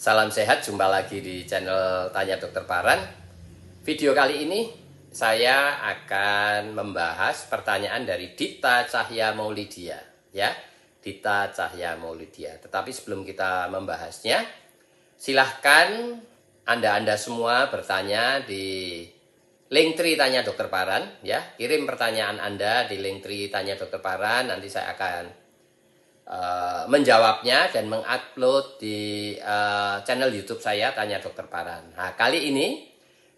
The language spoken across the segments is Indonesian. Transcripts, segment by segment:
Salam sehat, jumpa lagi di channel Tanya Dokter Paran. Video kali ini saya akan membahas pertanyaan dari Dita Cahya Maulidia, ya. Dita Cahya Maulidia. Tetapi sebelum kita membahasnya, silahkan Anda-anda semua bertanya di link tri Tanya Dokter Paran, ya. Kirim pertanyaan Anda di link tri Tanya Dokter Paran, nanti saya akan uh, menjawabnya dan mengupload di uh, channel YouTube saya Tanya Dokter Paran. Nah, kali ini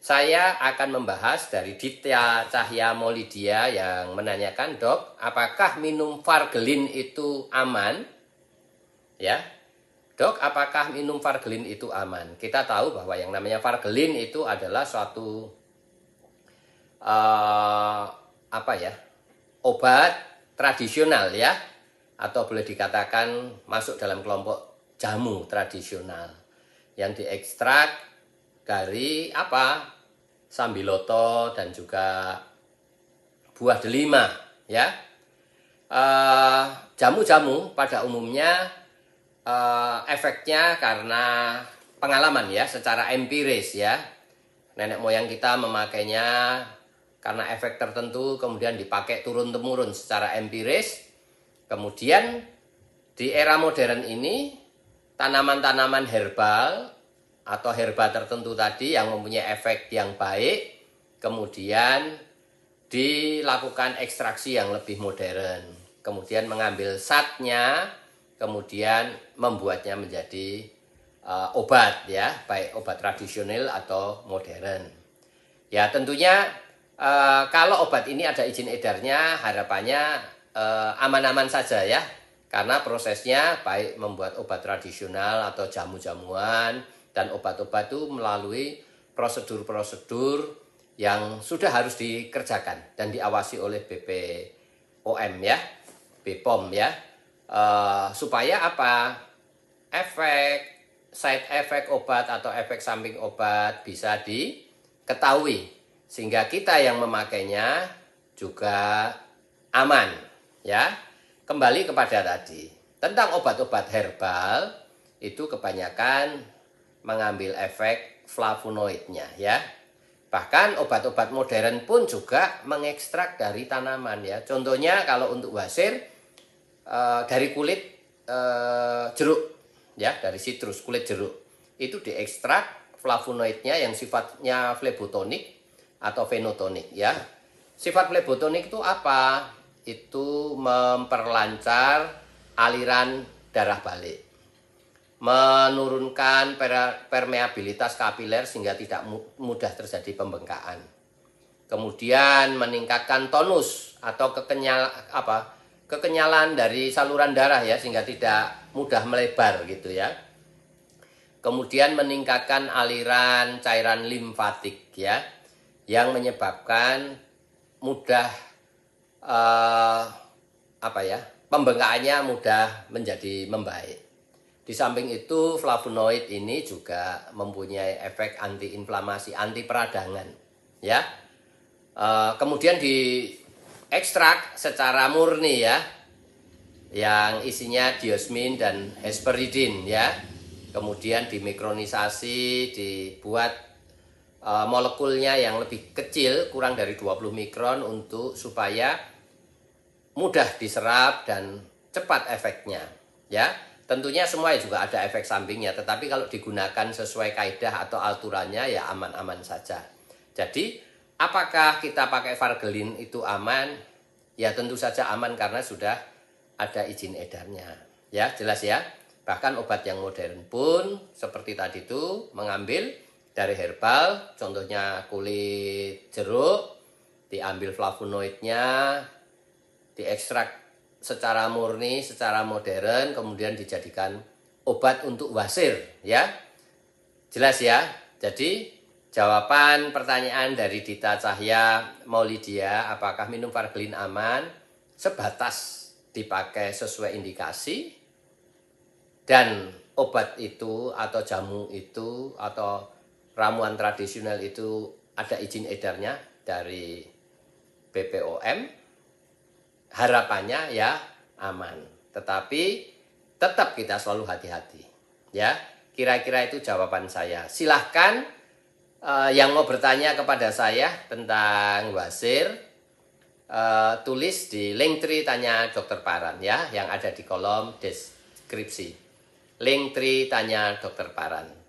saya akan membahas dari Ditya Cahya Molidia yang menanyakan, "Dok, apakah minum Fargelin itu aman?" Ya. Dok, apakah minum Fargelin itu aman? Kita tahu bahwa yang namanya Fargelin itu adalah suatu uh, apa ya? obat tradisional ya atau boleh dikatakan masuk dalam kelompok jamu tradisional yang diekstrak dari apa sambiloto dan juga buah delima ya eh, jamu-jamu uh, pada umumnya uh, efeknya karena pengalaman ya secara empiris ya nenek moyang kita memakainya karena efek tertentu kemudian dipakai turun temurun secara empiris Kemudian di era modern ini tanaman-tanaman herbal atau herba tertentu tadi yang mempunyai efek yang baik kemudian dilakukan ekstraksi yang lebih modern kemudian mengambil satnya kemudian membuatnya menjadi uh, obat ya baik obat tradisional atau modern ya tentunya uh, kalau obat ini ada izin edarnya harapannya Eh, aman-aman uh, saja ya karena prosesnya baik membuat obat tradisional atau jamu-jamuan dan obat-obat itu melalui prosedur-prosedur yang sudah harus dikerjakan dan diawasi oleh BPOM ya, BPOM ya, uh, supaya apa efek side efek obat atau efek samping obat bisa diketahui sehingga kita yang memakainya juga aman Ya, kembali kepada tadi tentang obat-obat herbal itu kebanyakan mengambil efek flavonoidnya ya. Bahkan obat-obat modern pun juga mengekstrak dari tanaman ya. Contohnya kalau untuk wasir e, dari kulit e, jeruk ya, dari citrus kulit jeruk itu diekstrak flavonoidnya yang sifatnya flebotonik atau fenotonik ya. Sifat flebotonik itu apa? itu memperlancar aliran darah balik, menurunkan permeabilitas kapiler sehingga tidak mudah terjadi pembengkakan. Kemudian meningkatkan tonus atau kekenyal apa? kekenyalan dari saluran darah ya sehingga tidak mudah melebar gitu ya. Kemudian meningkatkan aliran cairan limfatik ya yang menyebabkan mudah uh, apa ya pembengkakannya mudah menjadi membaik. Di samping itu flavonoid ini juga mempunyai efek antiinflamasi, anti peradangan, ya. Uh, kemudian di ekstrak secara murni ya, yang isinya diosmin dan hesperidin ya. Kemudian dimikronisasi, dibuat Eh, molekulnya yang lebih kecil kurang dari 20 mikron untuk supaya mudah diserap dan cepat efeknya ya tentunya semua juga ada efek sampingnya tetapi kalau digunakan sesuai kaidah atau aturannya ya aman-aman saja jadi apakah kita pakai Fargelin itu aman ya tentu saja aman karena sudah ada izin edarnya ya jelas ya bahkan obat yang modern pun seperti tadi itu mengambil dari herbal, contohnya kulit jeruk, diambil flavonoidnya, diekstrak secara murni, secara modern, kemudian dijadikan obat untuk wasir, ya. Jelas ya? Jadi, jawaban pertanyaan dari Dita Cahya Maulidia, apakah minum Farglin aman? Sebatas dipakai sesuai indikasi, dan obat itu atau jamu itu atau ramuan tradisional itu ada izin edarnya dari BPOM. Harapannya ya aman. Tetapi tetap kita selalu hati-hati. Ya, kira-kira itu jawaban saya. Silahkan uh, yang mau bertanya kepada saya tentang wasir uh, tulis di link tri tanya dokter Paran ya yang ada di kolom deskripsi link tri tanya dokter Paran